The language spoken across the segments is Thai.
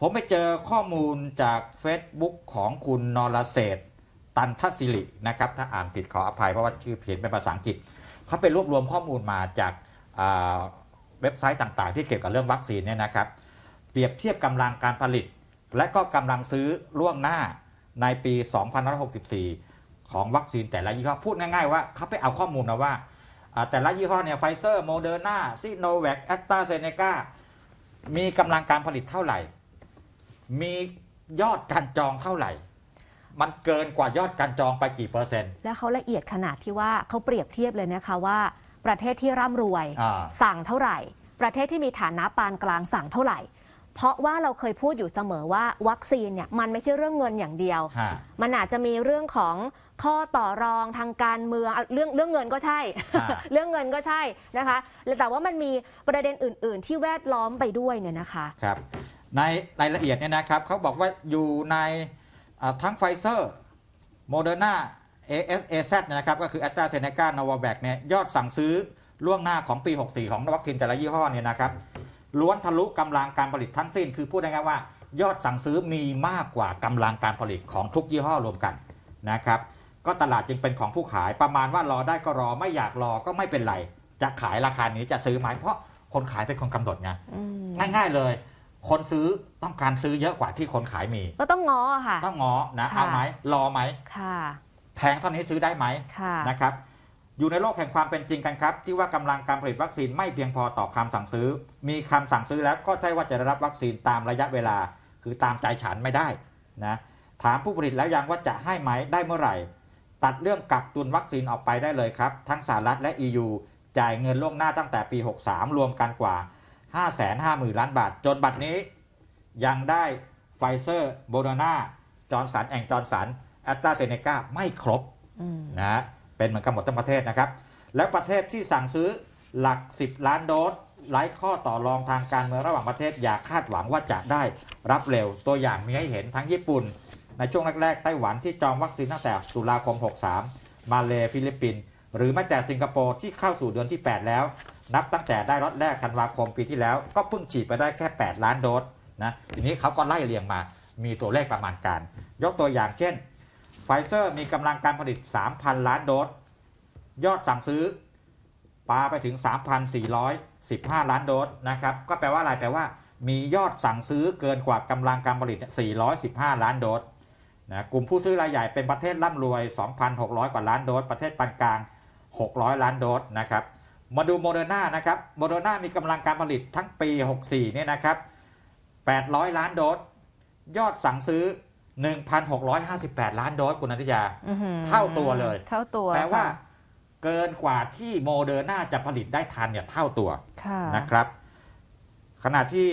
ผมไปเจอข้อมูลจาก Facebook ของคุณนรเศษตันทศิรินะครับถ้าอ่านผิดขออภัยเพราะว่าชื่อเพียนเป็นภาษาอังกฤษ เขาไปรวบรวมข้อมูลมาจากเว็บไซต์ต่างๆ ที่เกี่ยวกับเรื่องวัคซีนเนี่ยนะครับเปรียบเทียบกำลังการผลิต และก็กำลังซื้อล่วงหน้าในปี2564 ของวัคซีนแต่ละยี่ห้อพูดง่ายๆ ว่าเขาไปเอาข้อมูลนะว่าแต่ละยี่ห้อเนี่ยไฟเซอร์โมเดอร์นาซีโนแวคแอตตาเซเนกามีกำลังการผลิตเท่าไหร่มียอดการจองเท่าไหร่ มันเกินกว่ายอดการจองไปกี่เปอร์เซ็นต์ แล้วเขาละเอียดขนาดที่ว่าเขาเปรียบเทียบเลยนะคะว่า ประเทศที่ร่ำรวยสั่งเท่าไหร่ ประเทศที่มีฐานะปานกลางสั่งเท่าไหร่ เพราะว่าเราเคยพูดอยู่เสมอว่าวัคซีนเนี่ยมันไม่ใช่เรื่องเงินอย่างเดียวมันอาจจะมีเรื่องของข้อต่อรองทางการเมืองเรื่องเรื่องเงินก็ใช่ เรื่องเงินก็ใช่นะคะแต่ว่ามันมีประเด็นอื่น ๆ ที่แวดล้อมไปด้วยเนี่ยนะคะครับในรายละเอียดเนี่ยนะครับเขาบอกว่าอยู่ในทั้งไฟเซอร์โมเดอร์นาเอสเอซนะครับ ก็คือแอสตราเซเนกาโนวาแบกเนี่ยยอดสั่งซื้อล่วงหน้าของปี 64 ของวัคซีนแต่ละยี่ห้อเนี่ยนะครับล้วนทะลุกำลังการผลิตทั้งสิ้นคือพูดง่ายๆว่า ยอดสั่งซื้อมีมากกว่ากำลังการผลิตของทุกยี่ห้อรวมกันนะครับ ก็ตลาดจึงเป็นของผู้ขายประมาณว่ารอได้ก็รอไม่อยากรอก็ไม่เป็นไรจะขายราคานี้จะซื้อไหมเพราะคนขายเป็นคนกำหนดไงง่าย ๆเลยคนซื้อต้องการซื้อเยอะกว่าที่คนขายมีก็ต้องงอค่ะต้องงอนะเอาไหมรอไหมค่ะแพงเท่านี้ซื้อได้ไหมนะครับอยู่ในโลกแห่งความเป็นจริงกันครับ ที่ว่ากำลังการผลิตวัคซีนไม่เพียงพอต่อคำสั่งซื้อ มีคำสั่งซื้อแล้วก็ใช่ว่าจะได้รับวัคซีนตามระยะเวลา คือตามใจฉันไม่ได้นะถามผู้ผลิตแล้วยังว่าจะให้ไหมได้เมื่อไหร่ ตัดเรื่องกักตุนวัคซีนออกไปได้เลยครับ ทั้งสหรัฐและ EU จ่ายเงินล่วงหน้าตั้งแต่ปี 63 รวมกันกว่า5 5 0 0 0 ล้านบาท จนบัตรนี้ยังได้ไฟเซอร์โบโนนาจอร์นสันแองจอร์นสันแอตตาเซเนกา ไม่ครบนะเป็นเหมือนกับหมดทั้งประเทศนะครับ และประเทศที่สั่งซื้อหลัก 10 ล้านโดสไร้ข้อต่อรองทางการเมืองระหว่างประเทศ อย่าคาดหวังว่าจะได้รับเร็ว ตัวอย่างมีให้เห็นทั้งญี่ปุ่น ในช่วงแรกๆ ไต้หวันที่จองวัคซีนตั้งแต่ตุลาคม 63 มาเลฟิลิปปินส์หรือแม้แต่สิงคโปร์ที่เข้าสู่เดือนที่ 8 แล้วนับตั้งแต่ได้รถแรกธันวาคมปีที่แล้วก็เพิ่งฉีดไปได้แค่ 8 ล้านโดสนะทีนี้เขาก็ไล่เรียงมา มีตัวเลขประมาณการยกตัวอย่างเช่นไฟเซอร์มีกำลังการผลิต 3,000 ล้านโดสยอดสั่งซื้อปาไปถึง 3,415 ล้านโดสนะครับก็แปลว่าอะไรแปลว่า มียอดสั่งซื้อเกินกว่ากำลังการผลิต 415 ล้านโดสนะกลุ่มผู้ซื้อรายใหญ่เป็นประเทศร่ำรวย 2,600 กว่าล้านโดสประเทศปานกลาง600 ล้านโดสนะครับมาดูโมเดอร์นานะครับ โมเดอร์นามีกำลังการผลิตทั้งปี 64เนี่ยนะครับ 800 ล้านโดส ยอดสั่งซื้อ 1,658 ล้านโดสคุณนันทิยาเท่าตัวเลย เท่าตัว แปลว่าเกินกว่าที่โมเดอร์นาจะผลิตได้ทันเนี่ยเท่าตัวนะครับ ขณะที่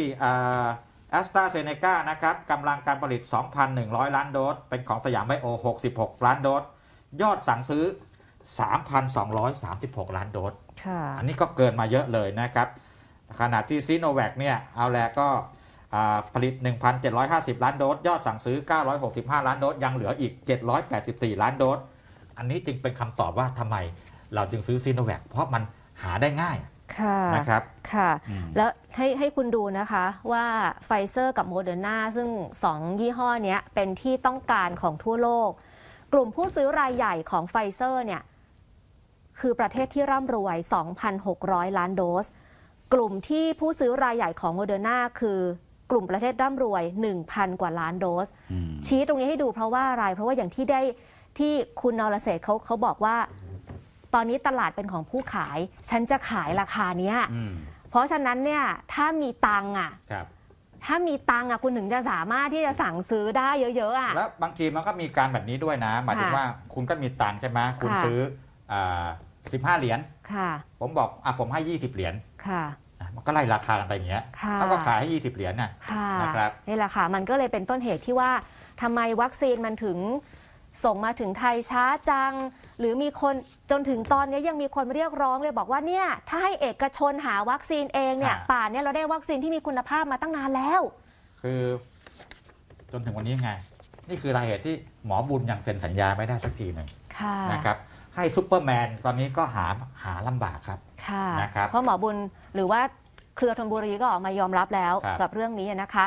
แอสตราเซเนกานะครับกำลังการผลิต 2,100 ล้านโดส เป็นของสยามไบโอ66 ล้านโดส ยอดสั่งซื้อ3,236 ล้านโดสอันนี้ก็เกินมาเยอะเลยนะครับขณะที่ซีโนแวคเนี่ยเอาแลก็ผลิต 1,750 ล้านโดสยอดสั่งซื้อ 965 ล้านโดสยังเหลืออีก 784 ล้านโดส อันนี้จึงเป็นคำตอบว่าทำไม เราจึงซื้อซีโนแวคเพราะมันหาได้ง่ายนะครับ ค่ะ แล้วให้ให้คุณดูนะคะว่าไฟเซอร์กับโมเดอร์นาซึ่ง 2 ยี่ห้อนี้เป็นที่ต้องการของทั่วโลก กลุ่มผู้ซื้อรายใหญ่ของไฟเซอร์เนี่ยคือประเทศที่ร่ำรวย 2,600 ล้านโดส กลุ่มที่ผู้ซื้อรายใหญ่ของโมเดอร์นาคือกลุ่มประเทศร่ำรวย 1,000กว่าล้านโดส ชี้ตรงนี้ให้ดูเพราะว่าอะไร เพราะว่าอย่างที่ได้ที่คุณนรเศษเขาเขาบอกว่า ตอนนี้ตลาดเป็นของผู้ขาย ฉันจะขายราคาเนี้ยเพราะฉะนั้นเนี่ยถ้ามีตังอ่ะถ้ามีตังอ่ะ คุณถึงจะสามารถที่จะสั่งซื้อได้เยอะๆอ่ะ แล้วบางทีมันก็มีการแบบนี้ด้วยนะ หมายถึงว่าคุณก็มีตังใช่ไหมคุณซื้อสิบห้าเหรียญผมบอกอ่ะผมให้ยี่สิบเหรียญมันก็ไล่ราคากันไปอย่างเงี้ยเขาก็ขายให้ยี่สิบเหรียญนะนะครับนี่แหละค่ะ มันก็เลยเป็นต้นเหตุที่ว่าทำไมวัคซีนมันถึงส่งมาถึงไทยช้าจัง หรือมีคนจนถึงตอนนี้ยังมีคนเรียกร้องเลยบอกว่าเนี่ยถ้าให้เอกชนหาวัคซีนเองเนี่ย ป่านเนี่ยเราได้วัคซีนที่มีคุณภาพมาตั้งนานแล้ว คือจนถึงวันนี้ไง นี่คือสาเหตุที่หมอบุญยังเซ็นสัญญาไม่ได้สักทีหนึ่งนะครับให้ซูเปอร์แมนตอนนี้ก็หาหาลำบากครับ ค่ะ นะครับ เพราะหมอบุญหรือว่าเครือธนบุรีก็ออกมายอมรับแล้วกับเรื่องนี้นะคะ